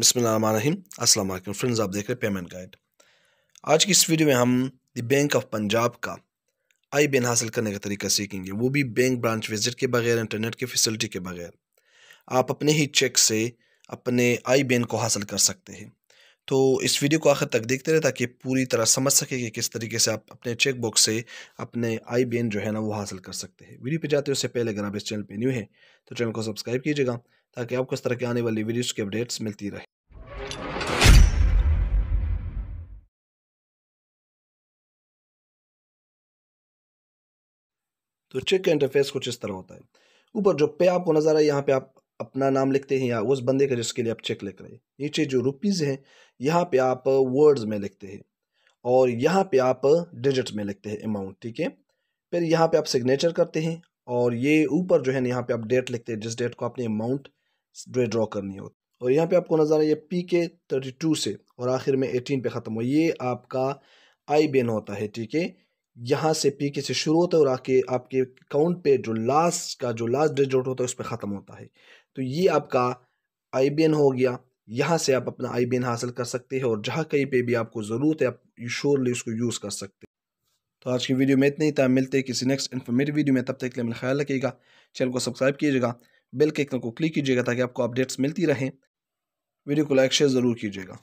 बसमीम अस्सलाम वालेकुम फ्रेंड्स आप देख रहे हैं पेमेंट गाइड आज की इस वीडियो में हम द बैंक ऑफ पंजाब का आई बैन हासिल करने का तरीका सीखेंगे वो भी बैंक ब्रांच विजिट के बगैर इंटरनेट की फैसिलिटी के बगैर आप अपने ही चेक से अपने आई बेन को हासिल कर सकते हैं तो इस वीडियो को आखिर तक देखते रहे ताकि पूरी तरह समझ सके कि किस तरीके से आप अपने चेक बॉक्स से अपने आई बी एन जो है ना वो हासिल कर सकते हैं वीडियो पे जाते हैं उससे पहले अगर आप इस चैनल पे न्यू हैं तो चैनल को सब्सक्राइब कीजिएगा ताकि आपको इस तरह के आने वाली वीडियोस की अपडेट्स मिलती रहे तो चेक का इंटरफेस कुछ इस तरह होता है ऊपर जो पे आपको नज़र आए यहाँ पे आप अपना नाम लिखते हैं या उस बंदे का जिसके लिए आप चेक लिख रहे हैं नीचे जो रुपीज़ हैं यहाँ पे आप वर्ड्स uh, में लिखते हैं और यहाँ पे आप डिजिट uh, में लिखते हैं अमाउंट ठीक है फिर यहाँ पे आप सिग्नेचर करते हैं और ये ऊपर जो है ना यहाँ पे आप डेट लिखते हैं जिस डेट को आपने अमाउंट ड्रॉ करनी हो और यहाँ पे आपको नज़र आया पी के थर्टी टू से और आखिर में एटीन पे ख़त्म हो ये आपका आई बेन होता है ठीक है यहाँ से पी के से शुरू होता है और आके आपके अकाउंट पे जो लास्ट का जो लास्ट डिजिट होता है उस पर ख़त्म होता है तो ये आपका आई हो गया यहाँ से आप अपना आई हासिल कर सकते हैं और जहाँ कहीं पे भी आपको ज़रूरत है आप श्योरली उसको यूज़ कर सकते हैं तो आज की वीडियो में इतना ही था मिलते हैं किसी नेक्स्ट इन्फॉर्मेटिव वीडियो में तब तक के लिए मेरा ख्याल रखिएगा चैनल को सब्सक्राइब कीजिएगा बेल के आइकन को क्लिक कीजिएगा ताकि आपको अपडेट्स मिलती रहें वीडियो को लाइक शेयर ज़रूर कीजिएगा